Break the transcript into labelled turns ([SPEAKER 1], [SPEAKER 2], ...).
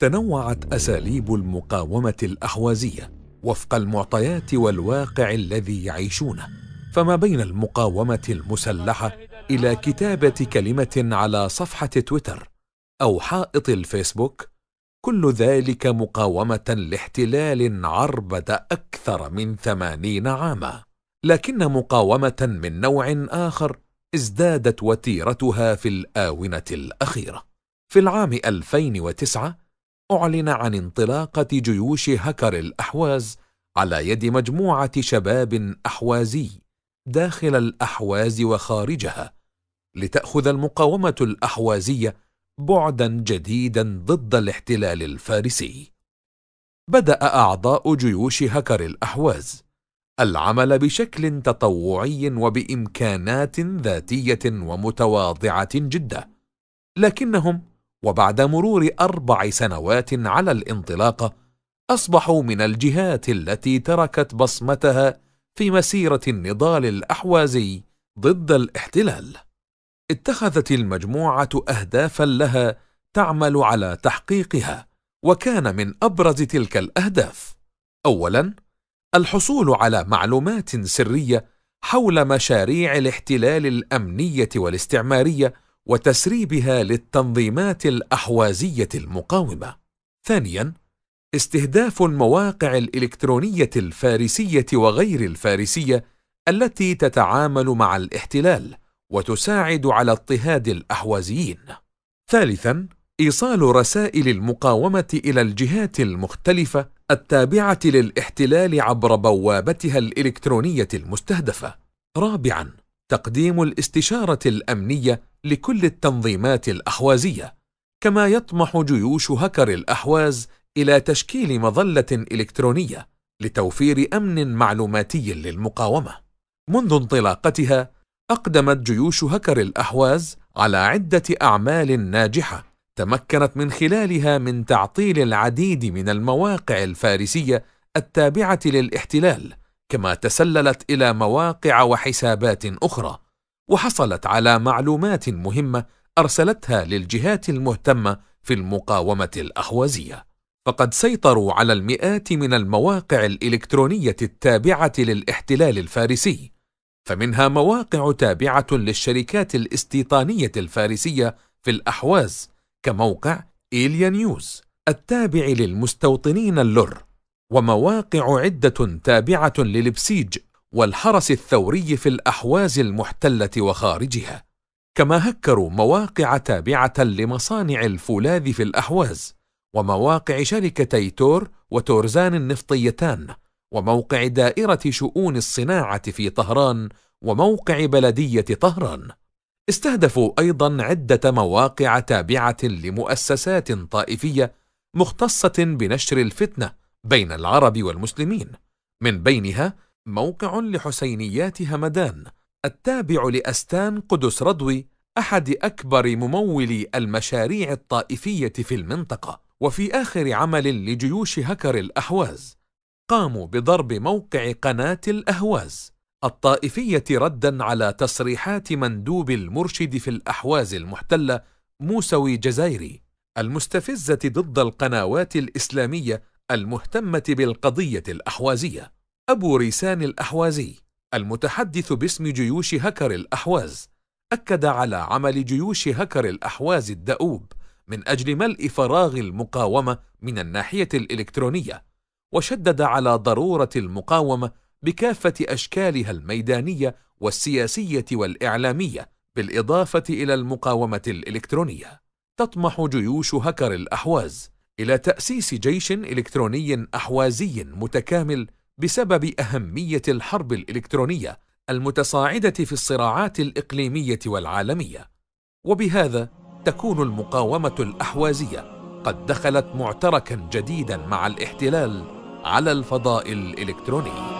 [SPEAKER 1] تنوعت اساليب المقاومه الاحوازيه وفق المعطيات والواقع الذي يعيشونه فما بين المقاومه المسلحه الى كتابه كلمه على صفحه تويتر او حائط الفيسبوك كل ذلك مقاومه لاحتلال عربد اكثر من ثمانين عاما لكن مقاومه من نوع اخر ازدادت وتيرتها في الاونه الاخيره في العام 2009 أعلن عن انطلاقة جيوش هكر الأحواز على يد مجموعة شباب أحوازي داخل الأحواز وخارجها لتأخذ المقاومة الأحوازية بعدا جديدا ضد الاحتلال الفارسي. بدأ أعضاء جيوش هكر الأحواز العمل بشكل تطوعي وبإمكانات ذاتية ومتواضعة جدا، لكنهم وبعد مرور اربع سنوات على الانطلاقه اصبحوا من الجهات التي تركت بصمتها في مسيره النضال الاحوازي ضد الاحتلال اتخذت المجموعه اهدافا لها تعمل على تحقيقها وكان من ابرز تلك الاهداف اولا الحصول على معلومات سريه حول مشاريع الاحتلال الامنيه والاستعماريه وتسريبها للتنظيمات الاحوازيه المقاومه ثانيا استهداف المواقع الالكترونيه الفارسيه وغير الفارسيه التي تتعامل مع الاحتلال وتساعد على اضطهاد الاحوازيين ثالثا ايصال رسائل المقاومه الى الجهات المختلفه التابعه للاحتلال عبر بوابتها الالكترونيه المستهدفه رابعا تقديم الاستشاره الامنيه لكل التنظيمات الاحوازيه كما يطمح جيوش هكر الاحواز الى تشكيل مظله الكترونيه لتوفير امن معلوماتي للمقاومه منذ انطلاقتها اقدمت جيوش هكر الاحواز على عده اعمال ناجحه تمكنت من خلالها من تعطيل العديد من المواقع الفارسيه التابعه للاحتلال كما تسللت الى مواقع وحسابات اخرى وحصلت على معلومات مهمه ارسلتها للجهات المهتمه في المقاومه الاهوازيه فقد سيطروا على المئات من المواقع الالكترونيه التابعه للاحتلال الفارسي فمنها مواقع تابعه للشركات الاستيطانيه الفارسيه في الاحواز كموقع ايليا نيوز التابع للمستوطنين اللر ومواقع عدة تابعة للبسيج والحرس الثوري في الأحواز المحتلة وخارجها كما هكروا مواقع تابعة لمصانع الفولاذ في الأحواز ومواقع شركتي تور وتورزان النفطيتان وموقع دائرة شؤون الصناعة في طهران وموقع بلدية طهران استهدفوا أيضا عدة مواقع تابعة لمؤسسات طائفية مختصة بنشر الفتنة بين العرب والمسلمين من بينها موقع لحسينيات همدان التابع لأستان قدس رضوي أحد أكبر ممولي المشاريع الطائفية في المنطقة وفي آخر عمل لجيوش هكر الأحواز قاموا بضرب موقع قناة الأهواز الطائفية ردا على تصريحات مندوب المرشد في الأحواز المحتلة موسوي جزائري المستفزة ضد القنوات الإسلامية المهتمة بالقضية الأحوازية أبو ريسان الأحوازي المتحدث باسم جيوش هكر الأحواز أكد على عمل جيوش هكر الأحواز الدؤوب من أجل ملء فراغ المقاومة من الناحية الإلكترونية وشدد على ضرورة المقاومة بكافة أشكالها الميدانية والسياسية والإعلامية بالإضافة إلى المقاومة الإلكترونية تطمح جيوش هكر الأحواز إلى تأسيس جيش إلكتروني أحوازي متكامل بسبب أهمية الحرب الإلكترونية المتصاعدة في الصراعات الإقليمية والعالمية، وبهذا تكون المقاومة الأحوازية قد دخلت معتركا جديدا مع الاحتلال على الفضاء الإلكتروني.